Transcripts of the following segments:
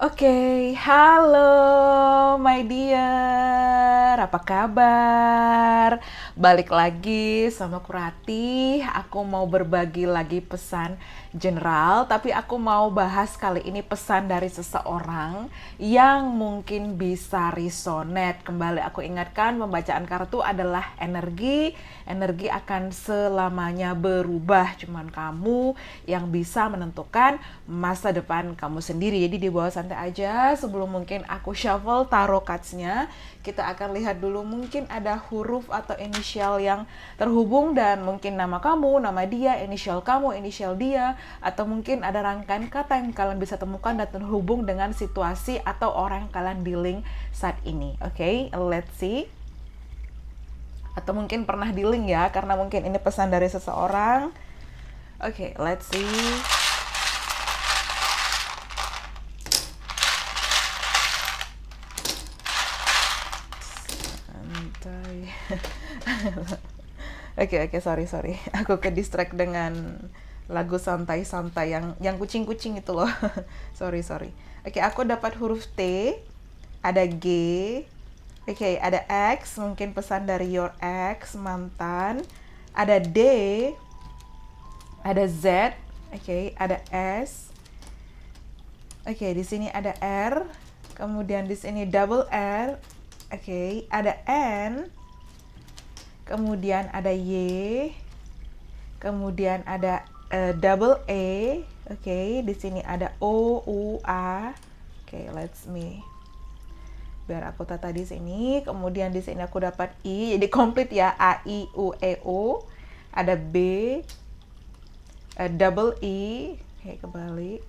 Oke, okay, halo my dear, apa kabar? balik lagi sama Kurati. Aku mau berbagi lagi pesan general, tapi aku mau bahas kali ini pesan dari seseorang yang mungkin bisa resonate. Kembali aku ingatkan, pembacaan kartu adalah energi. Energi akan selamanya berubah, cuman kamu yang bisa menentukan masa depan kamu sendiri. Jadi di bawah santai aja sebelum mungkin aku shuffle tarot cards kita akan lihat dulu mungkin ada huruf atau inisial inisial yang terhubung dan mungkin nama kamu, nama dia, inisial kamu, inisial dia, atau mungkin ada rangkaian kata yang kalian bisa temukan dan terhubung dengan situasi atau orang yang kalian dealing saat ini. Oke, okay? let's see. Atau mungkin pernah dealing ya, karena mungkin ini pesan dari seseorang. Oke, okay, let's see. oke oke sorry sorry aku ke distract dengan lagu santai-santai yang yang kucing-kucing itu loh sorry sorry oke aku dapat huruf T ada G oke ada X mungkin pesan dari your ex mantan ada D ada Z oke ada S oke di sini ada R kemudian di sini double R oke ada N kemudian ada Y, kemudian ada uh, double A, oke, okay, di sini ada O, U, A, oke, okay, let's me biar aku tata di sini, kemudian di sini aku dapat I, jadi komplit ya, A, I, U, E, O, ada B, uh, double E, oke, okay, kebalik,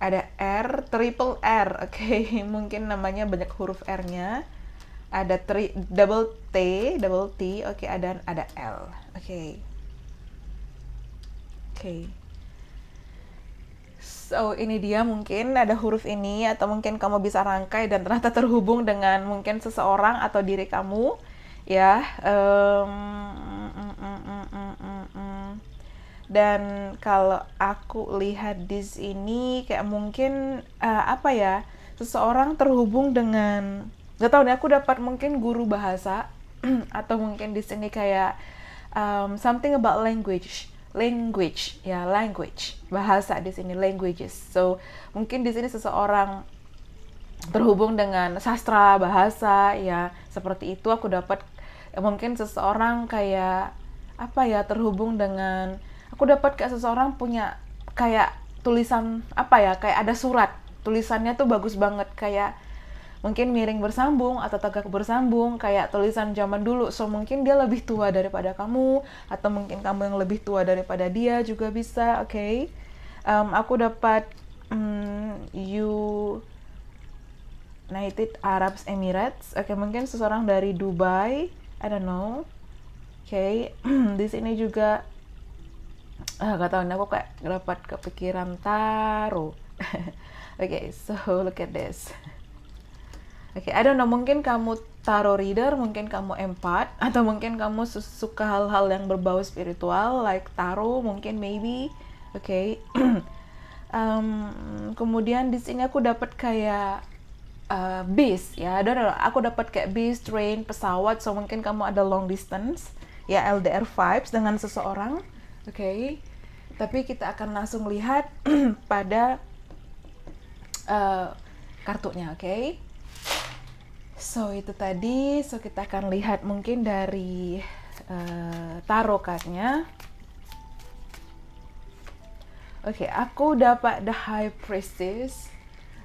ada R, triple R, oke, okay, mungkin namanya banyak huruf R-nya, ada tri, double T, double T, oke okay, ada ada L. Oke. Okay. Oke. Okay. So, ini dia mungkin ada huruf ini atau mungkin kamu bisa rangkai dan ternyata terhubung dengan mungkin seseorang atau diri kamu ya. Um, mm, mm, mm, mm, mm, mm. Dan kalau aku lihat di sini kayak mungkin uh, apa ya? Seseorang terhubung dengan nggak tahu nih aku dapat mungkin guru bahasa atau mungkin di sini kayak um, something about language language ya language bahasa di sini languages so mungkin di sini seseorang terhubung dengan sastra bahasa ya seperti itu aku dapat ya, mungkin seseorang kayak apa ya terhubung dengan aku dapat kayak seseorang punya kayak tulisan apa ya kayak ada surat tulisannya tuh bagus banget kayak mungkin miring bersambung atau tegak bersambung kayak tulisan zaman dulu so mungkin dia lebih tua daripada kamu atau mungkin kamu yang lebih tua daripada dia juga bisa oke okay? um, aku dapat um, United Arab Emirates oke okay, mungkin seseorang dari Dubai I don't know oke okay. di sini juga ah uh, gak tau aku kayak dapat kepikiran taro okay so look at this Oke, okay, I don't know, mungkin kamu taro reader, mungkin kamu empat, atau mungkin kamu suka hal-hal yang berbau spiritual, like taro, mungkin maybe, oke. Okay. um, kemudian di sini aku dapat kayak uh, bis, ya, I don't know, aku dapat kayak bis, train, pesawat, so mungkin kamu ada long distance, ya LDR vibes dengan seseorang, oke. Okay. Tapi kita akan langsung lihat pada uh, kartunya, oke? So itu tadi, so kita akan lihat mungkin dari uh, eh, tarot cardnya. Oke, okay, aku dapat the high priestess.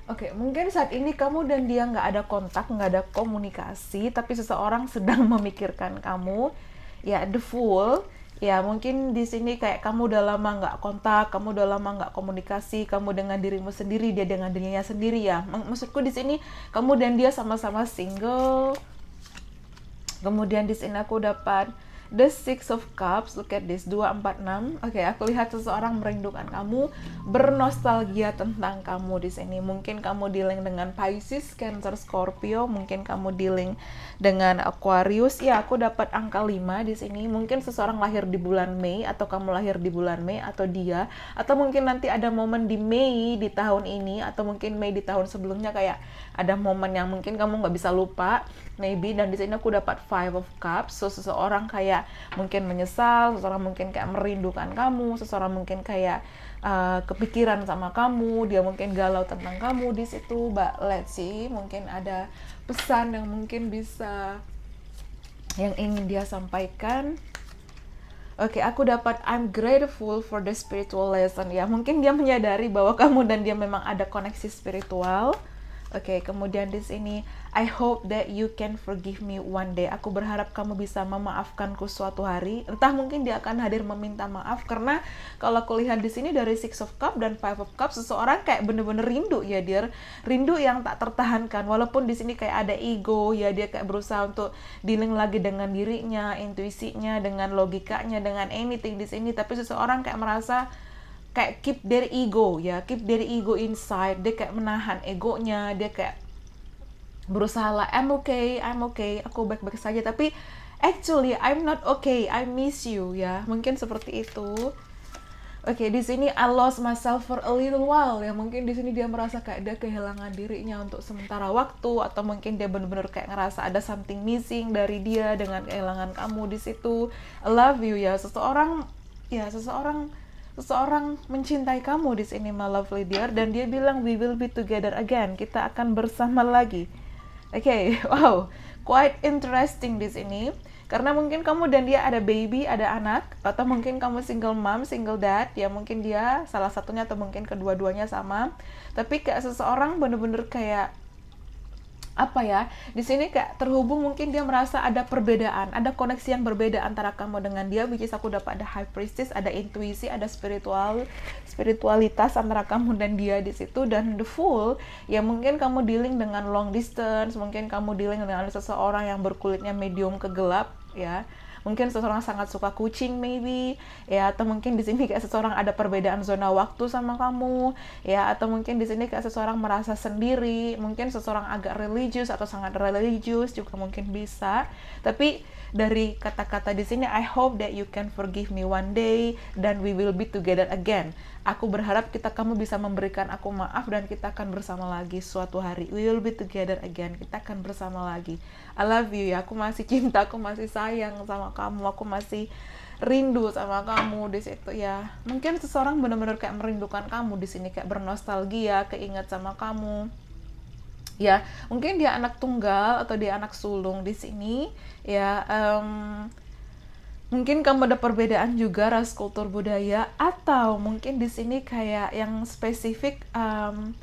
Oke, okay, mungkin saat ini kamu dan dia nggak ada kontak, nggak ada komunikasi, tapi seseorang sedang memikirkan kamu. Ya, the fool ya mungkin di sini kayak kamu udah lama nggak kontak, kamu udah lama nggak komunikasi, kamu dengan dirimu sendiri, dia dengan dirinya sendiri ya. Maksudku di sini kamu dan dia sama-sama single. Kemudian di sini aku dapat The Six of Cups, look at this, 246. Oke, okay, aku lihat seseorang merindukan kamu, bernostalgia tentang kamu di sini. Mungkin kamu dealing dengan Pisces, Cancer, Scorpio, mungkin kamu dealing dengan Aquarius. Ya, aku dapat angka 5 di sini. Mungkin seseorang lahir di bulan Mei atau kamu lahir di bulan Mei atau dia atau mungkin nanti ada momen di Mei di tahun ini atau mungkin Mei di tahun sebelumnya kayak ada momen yang mungkin kamu nggak bisa lupa maybe dan di sini aku dapat five of cups so seseorang kayak mungkin menyesal seseorang mungkin kayak merindukan kamu seseorang mungkin kayak uh, kepikiran sama kamu dia mungkin galau tentang kamu di situ But let's see mungkin ada pesan yang mungkin bisa yang ingin dia sampaikan Oke, okay, aku dapat I'm grateful for the spiritual lesson ya. Mungkin dia menyadari bahwa kamu dan dia memang ada koneksi spiritual Oke, okay, kemudian di sini I hope that you can forgive me one day. Aku berharap kamu bisa memaafkanku suatu hari. Entah mungkin dia akan hadir meminta maaf karena kalau aku lihat di sini dari Six of Cup dan Five of Cup seseorang kayak bener-bener rindu ya dia rindu yang tak tertahankan. Walaupun di sini kayak ada ego ya dia kayak berusaha untuk dealing lagi dengan dirinya, intuisinya, dengan logikanya, dengan anything di sini. Tapi seseorang kayak merasa kayak keep their ego ya keep their ego inside dia kayak menahan egonya dia kayak berusaha lah I'm okay I'm okay aku baik-baik saja tapi actually I'm not okay I miss you ya mungkin seperti itu Oke, okay, di sini I lost myself for a little while ya. Mungkin di sini dia merasa kayak dia kehilangan dirinya untuk sementara waktu atau mungkin dia benar-benar kayak ngerasa ada something missing dari dia dengan kehilangan kamu di situ. I love you ya. Seseorang ya, seseorang seseorang mencintai kamu di sini my lovely dear dan dia bilang we will be together again kita akan bersama lagi oke okay, wow quite interesting di sini karena mungkin kamu dan dia ada baby ada anak atau mungkin kamu single mom single dad ya mungkin dia salah satunya atau mungkin kedua-duanya sama tapi kayak seseorang bener-bener kayak apa ya di sini kayak terhubung mungkin dia merasa ada perbedaan ada koneksi yang berbeda antara kamu dengan dia which is aku dapat ada high priestess ada intuisi ada spiritual spiritualitas antara kamu dan dia di situ dan the full ya mungkin kamu dealing dengan long distance mungkin kamu dealing dengan seseorang yang berkulitnya medium kegelap ya mungkin seseorang sangat suka kucing maybe ya atau mungkin di sini kayak seseorang ada perbedaan zona waktu sama kamu ya atau mungkin di sini kayak seseorang merasa sendiri mungkin seseorang agak religius atau sangat religius juga mungkin bisa tapi dari kata-kata di sini I hope that you can forgive me one day dan we will be together again. Aku berharap kita kamu bisa memberikan aku maaf dan kita akan bersama lagi suatu hari. We will be together again. Kita akan bersama lagi. I love you ya aku masih cinta aku masih sayang sama kamu aku masih rindu sama kamu di situ ya mungkin seseorang benar-benar kayak merindukan kamu di sini kayak bernostalgia keinget sama kamu ya mungkin dia anak tunggal atau dia anak sulung di sini ya um, mungkin kamu ada perbedaan juga ras kultur budaya atau mungkin di sini kayak yang spesifik um,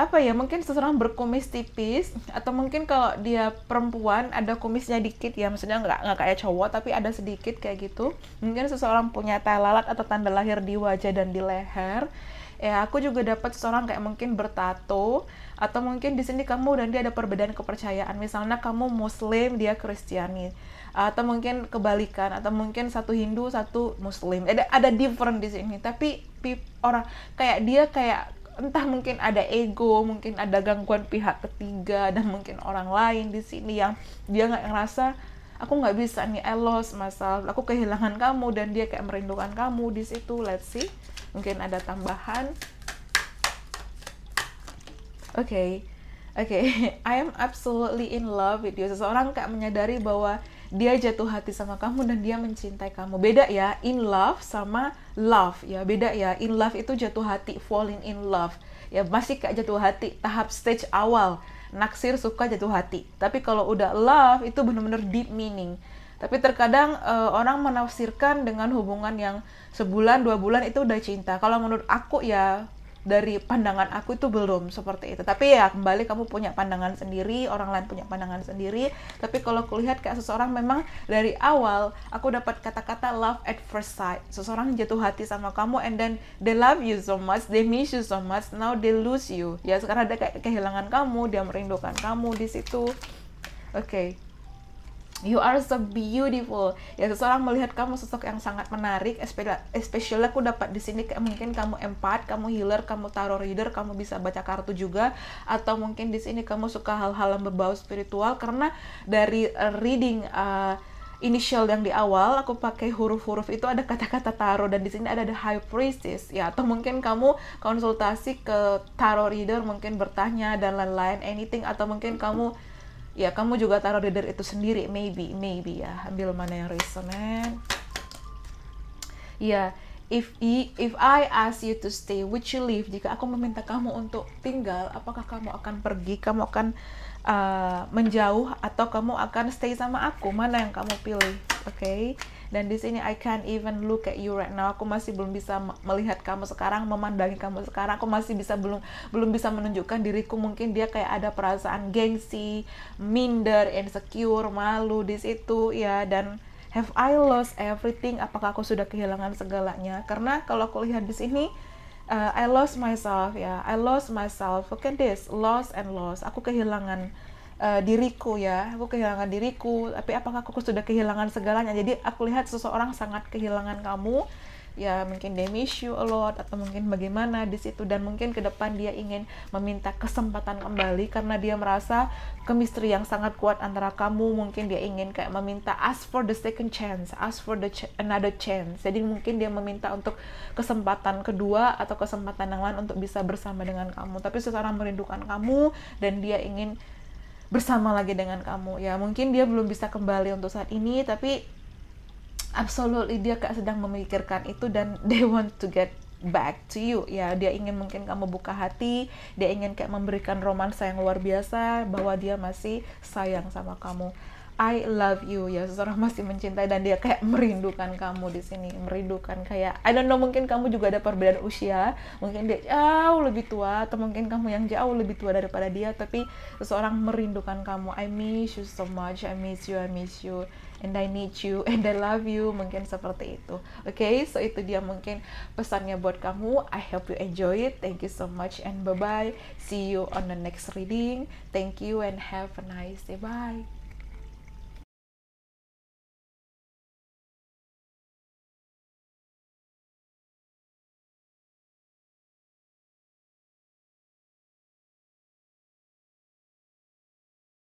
apa ya mungkin seseorang berkumis tipis atau mungkin kalau dia perempuan ada kumisnya dikit ya maksudnya nggak nggak kayak cowok tapi ada sedikit kayak gitu mungkin seseorang punya tai lalat atau tanda lahir di wajah dan di leher ya aku juga dapat seseorang kayak mungkin bertato atau mungkin di sini kamu dan dia ada perbedaan kepercayaan misalnya kamu muslim dia kristiani atau mungkin kebalikan atau mungkin satu Hindu satu muslim ada ada different di sini tapi orang kayak dia kayak entah mungkin ada ego, mungkin ada gangguan pihak ketiga dan mungkin orang lain di sini yang dia nggak ngerasa aku nggak bisa nih I lost myself, aku kehilangan kamu dan dia kayak merindukan kamu di situ. Let's see, mungkin ada tambahan. Oke, okay. oke, okay. I am absolutely in love with you. Seseorang kayak menyadari bahwa dia jatuh hati sama kamu dan dia mencintai kamu. Beda ya, in love sama love ya. Beda ya, in love itu jatuh hati, falling in love. Ya masih kayak jatuh hati tahap stage awal. Naksir suka jatuh hati. Tapi kalau udah love itu benar-benar deep meaning. Tapi terkadang e, orang menafsirkan dengan hubungan yang sebulan dua bulan itu udah cinta. Kalau menurut aku ya dari pandangan aku itu belum seperti itu tapi ya kembali kamu punya pandangan sendiri orang lain punya pandangan sendiri tapi kalau kulihat kayak seseorang memang dari awal aku dapat kata-kata love at first sight seseorang jatuh hati sama kamu and then they love you so much they miss you so much now they lose you ya sekarang ada kayak kehilangan kamu dia merindukan kamu di situ oke okay. You are so beautiful. Ya seseorang melihat kamu sosok yang sangat menarik. Especially aku dapat di sini mungkin kamu empat, kamu healer, kamu tarot reader, kamu bisa baca kartu juga. Atau mungkin di sini kamu suka hal-hal yang berbau spiritual karena dari reading uh, initial yang di awal aku pakai huruf-huruf itu ada kata-kata tarot dan di sini ada the high priestess ya atau mungkin kamu konsultasi ke tarot reader mungkin bertanya dan lain-lain anything atau mungkin kamu ya kamu juga taruh reader itu sendiri maybe maybe ya ambil mana yang resonan ya if I, if I ask you to stay would you leave jika aku meminta kamu untuk tinggal apakah kamu akan pergi kamu akan uh, menjauh atau kamu akan stay sama aku mana yang kamu pilih oke okay? Dan di sini I can't even look at you right now. Aku masih belum bisa melihat kamu sekarang, memandangi kamu sekarang. Aku masih bisa belum belum bisa menunjukkan diriku. Mungkin dia kayak ada perasaan gengsi, minder, insecure, malu di situ ya dan Have I lost everything? Apakah aku sudah kehilangan segalanya? Karena kalau aku lihat di sini, uh, I lost myself ya. Yeah. I lost myself. Look at this, lost and lost. Aku kehilangan uh, diriku ya aku kehilangan diriku tapi apakah aku sudah kehilangan segalanya jadi aku lihat seseorang sangat kehilangan kamu ya mungkin they miss you a lot atau mungkin bagaimana di situ dan mungkin ke depan dia ingin meminta kesempatan kembali karena dia merasa kemistri yang sangat kuat antara kamu mungkin dia ingin kayak meminta ask for the second chance ask for the ch another chance jadi mungkin dia meminta untuk kesempatan kedua atau kesempatan yang lain untuk bisa bersama dengan kamu tapi seseorang merindukan kamu dan dia ingin bersama lagi dengan kamu ya mungkin dia belum bisa kembali untuk saat ini tapi absolutely dia kak sedang memikirkan itu dan they want to get back to you ya dia ingin mungkin kamu buka hati dia ingin kayak memberikan romansa yang luar biasa bahwa dia masih sayang sama kamu I love you ya seseorang masih mencintai dan dia kayak merindukan kamu di sini merindukan kayak I don't know mungkin kamu juga ada perbedaan usia mungkin dia jauh lebih tua atau mungkin kamu yang jauh lebih tua daripada dia tapi seseorang merindukan kamu I miss you so much I miss you I miss you and I need you and I love you mungkin seperti itu oke okay? so itu dia mungkin pesannya buat kamu I hope you enjoy it thank you so much and bye bye see you on the next reading thank you and have a nice day bye